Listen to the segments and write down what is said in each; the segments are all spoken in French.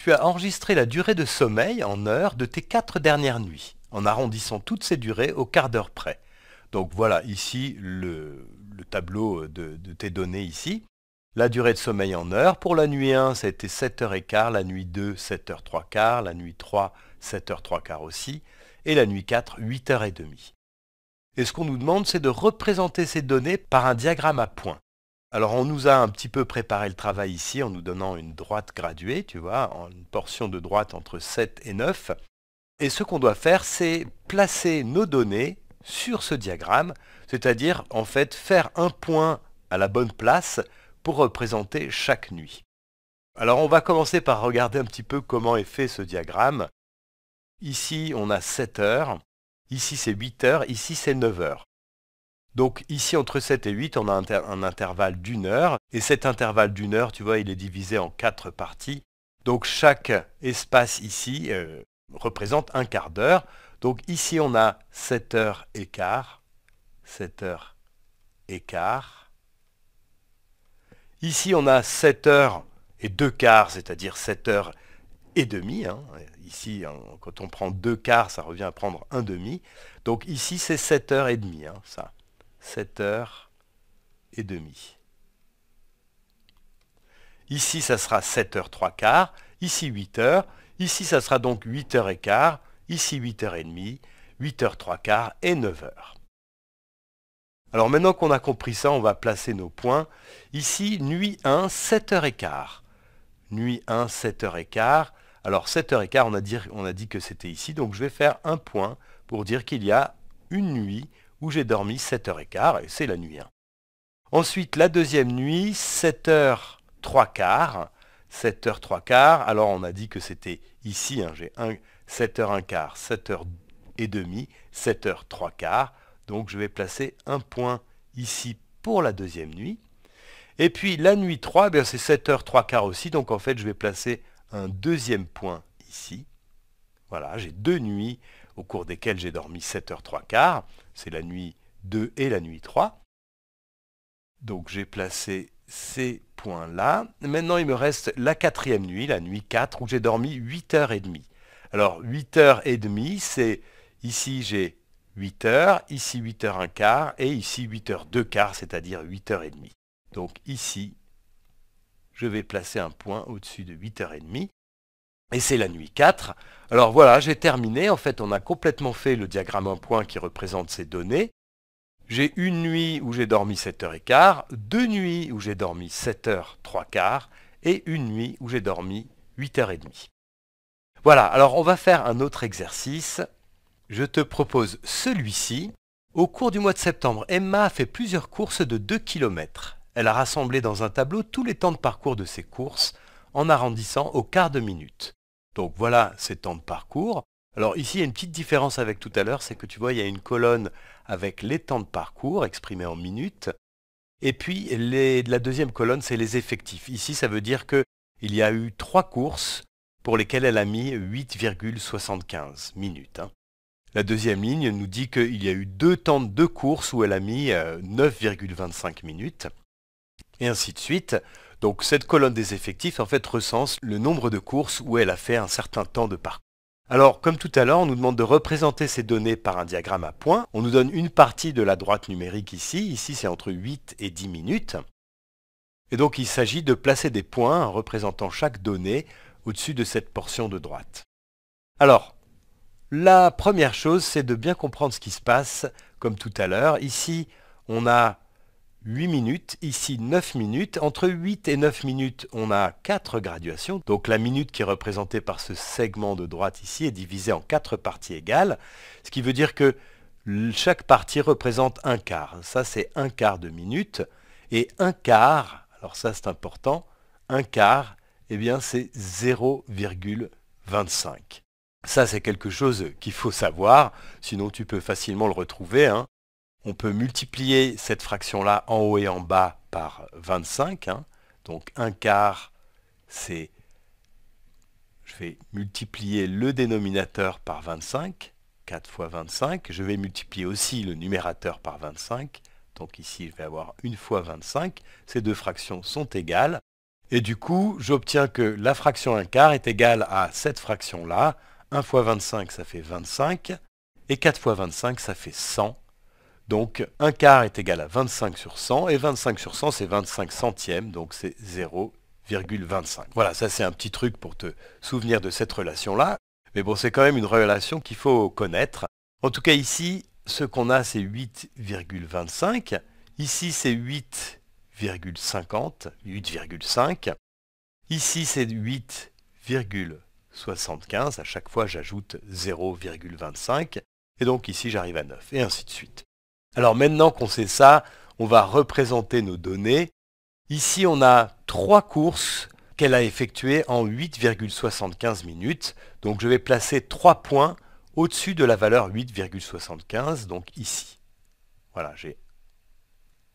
tu as enregistré la durée de sommeil en heures de tes quatre dernières nuits, en arrondissant toutes ces durées au quart d'heure près. Donc voilà ici le, tableau de, tes données ici. La durée de sommeil en heures, pour la nuit 1, ça a été 7h15, la nuit 2, 7h15, la nuit 3, 7h15 aussi, et la nuit 4, 8h30. Et ce qu'on nous demande, c'est de représenter ces données par un diagramme à points. Alors on nous a un petit peu préparé le travail ici en nous donnant une droite graduée, tu vois, une portion de droite entre 7 et 9. Et ce qu'on doit faire, c'est placer nos données sur ce diagramme, c'est-à-dire en fait faire un point à la bonne place pour représenter chaque nuit. Alors on va commencer par regarder un petit peu comment est fait ce diagramme. Ici on a 7 heures, ici c'est 8 heures, ici c'est 9 heures. Donc ici, entre 7 et 8, on a un intervalle d'une heure. Et cet intervalle d'une heure, tu vois, il est divisé en quatre parties. Donc chaque espace ici euh, représente un quart d'heure. Donc ici, on a 7 heures et quart, 7 heures et quart. Ici, on a 7 heures et 2 quarts, c'est-à-dire 7 heures et demi. Hein. Ici, quand on prend deux quarts, ça revient à prendre un demi. Donc ici, c'est 7 heures et demie, hein, ça. 7 h et Ici, ça sera 7 h 3 quarts, ici 8 h ici ça sera donc 8 h 15 ici 8 h 30 8 h 3 quarts et 9 h alors maintenant qu'on a compris ça, on va placer nos points. Ici, nuit 1, 7h15. Nuit 1, 7h15. Alors 7h15, on a dit que c'était ici, donc je vais faire un point pour dire qu'il y a une nuit où j'ai dormi 7h15, et c'est la nuit 1. Hein. Ensuite, la deuxième nuit, 7h3 7h 3 Alors on a dit que c'était ici, hein, j'ai 7h 15 7h 30 7h 3 Donc je vais placer un point ici pour la deuxième nuit. Et puis la nuit 3, eh c'est 7h 3 aussi. Donc en fait, je vais placer un deuxième point ici. Voilà, j'ai deux nuits au cours desquels j'ai dormi 7 h 3 c'est la nuit 2 et la nuit 3. Donc j'ai placé ces points-là. Maintenant, il me reste la quatrième nuit, la nuit 4, où j'ai dormi 8h30. Alors 8h30, c'est ici j'ai 8h, ici 8h15 et ici 8 h 25 c'est-à-dire 8h30. Donc ici, je vais placer un point au-dessus de 8h30 et c'est la nuit 4. Alors voilà, j'ai terminé. En fait, on a complètement fait le diagramme en point qui représente ces données. J'ai une nuit où j'ai dormi 7h15, deux nuits où j'ai dormi 7 h quarts et une nuit où j'ai dormi 8h30. Voilà, alors on va faire un autre exercice. Je te propose celui-ci. Au cours du mois de septembre, Emma a fait plusieurs courses de 2 km. Elle a rassemblé dans un tableau tous les temps de parcours de ses courses en arrondissant au quart de minute. Donc voilà ces temps de parcours. Alors ici, il y a une petite différence avec tout à l'heure, c'est que tu vois, il y a une colonne avec les temps de parcours exprimés en minutes. Et puis la deuxième colonne, c'est les effectifs. Ici, ça veut dire qu'il y a eu trois courses pour lesquelles elle a mis 8,75 minutes. Hein. La deuxième ligne nous dit qu'il y a eu deux temps de courses où elle a mis 9,25 euh, minutes. Et ainsi de suite. Donc cette colonne des effectifs en fait recense le nombre de courses où elle a fait un certain temps de parcours. Alors, comme tout à l'heure, on nous demande de représenter ces données par un diagramme à points. On nous donne une partie de la droite numérique ici. Ici, c'est entre 8 et 10 minutes. Et donc, il s'agit de placer des points en représentant chaque donnée au-dessus de cette portion de droite. Alors, la première chose, c'est de bien comprendre ce qui se passe, comme tout à l'heure. Ici, on a 8 minutes, ici 9 minutes. Entre 8 et 9 minutes, on a 4 graduations. Donc la minute qui est représentée par ce segment de droite ici est divisée en 4 parties égales, ce qui veut dire que chaque partie représente un quart. Ça, c'est un quart de minute. Et un quart, alors ça c'est important, un quart, eh bien c'est 0,25. Ça c'est quelque chose qu'il faut savoir, sinon tu peux facilement le retrouver. Hein. On peut multiplier cette fraction-là en haut et en bas par 25. Hein. Donc 1 quart, c'est... Je vais multiplier le dénominateur par 25. 4 fois 25. Je vais multiplier aussi le numérateur par 25. Donc ici, je vais avoir 1 fois 25. Ces deux fractions sont égales. Et du coup, j'obtiens que la fraction 1 quart est égale à cette fraction-là. 1 fois 25, ça fait 25. Et 4 fois 25, ça fait 100. Donc un quart est égal à 25 sur 100, et 25 sur 100 c'est 25 centièmes, donc c'est 0,25. Voilà, ça c'est un petit truc pour te souvenir de cette relation-là, mais bon c'est quand même une relation qu'il faut connaître. En tout cas ici, ce qu'on a c'est 8,25, ici c'est 8,50, 8,5, ici c'est 8,75, à chaque fois j'ajoute 0,25, et donc ici j'arrive à 9, et ainsi de suite. Alors maintenant qu'on sait ça, on va représenter nos données. Ici, on a trois courses qu'elle a effectuées en 8,75 minutes. Donc je vais placer trois points au-dessus de la valeur 8,75, donc ici. Voilà, j'ai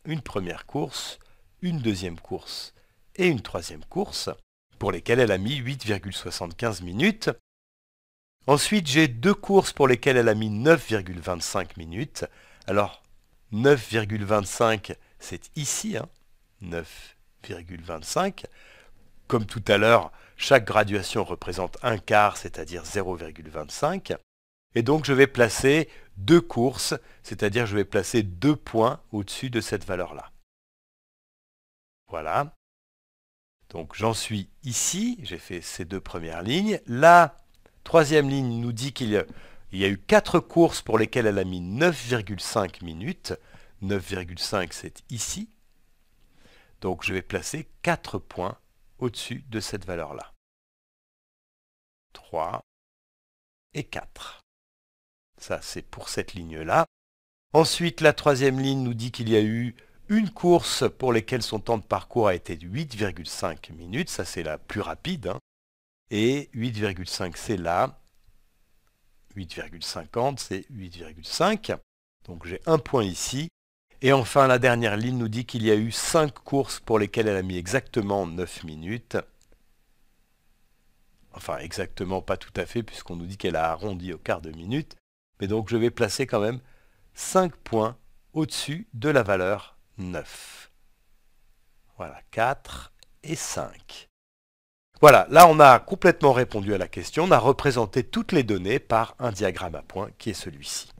une première course, une deuxième course et une troisième course, pour lesquelles elle a mis 8,75 minutes. Ensuite, j'ai deux courses pour lesquelles elle a mis 9,25 minutes. Alors, 9,25, c'est ici, 9,25. Hein, Comme tout à l'heure, chaque graduation représente un quart, c'est-à-dire 0,25. Et donc je vais placer deux courses, c'est-à-dire je vais placer deux points au-dessus de cette valeur-là. Voilà. Donc j'en suis ici, j'ai fait ces deux premières lignes. La troisième ligne nous dit qu'il y a... Il y a eu 4 courses pour lesquelles elle a mis 9,5 minutes. 9,5 c'est ici. Donc je vais placer 4 points au-dessus de cette valeur-là. 3 et 4. Ça c'est pour cette ligne-là. Ensuite la troisième ligne nous dit qu'il y a eu une course pour lesquelles son temps de parcours a été de 8,5 minutes, ça c'est la plus rapide, hein. et 8,5 c'est là, 8,50, c'est 8,5. Donc j'ai un point ici. Et enfin, la dernière ligne nous dit qu'il y a eu 5 courses pour lesquelles elle a mis exactement 9 minutes. Enfin, exactement, pas tout à fait, puisqu'on nous dit qu'elle a arrondi au quart de minute. Mais donc je vais placer quand même 5 points au-dessus de la valeur 9. Voilà, 4 et 5. Voilà, là on a complètement répondu à la question, on a représenté toutes les données par un diagramme à points qui est celui-ci.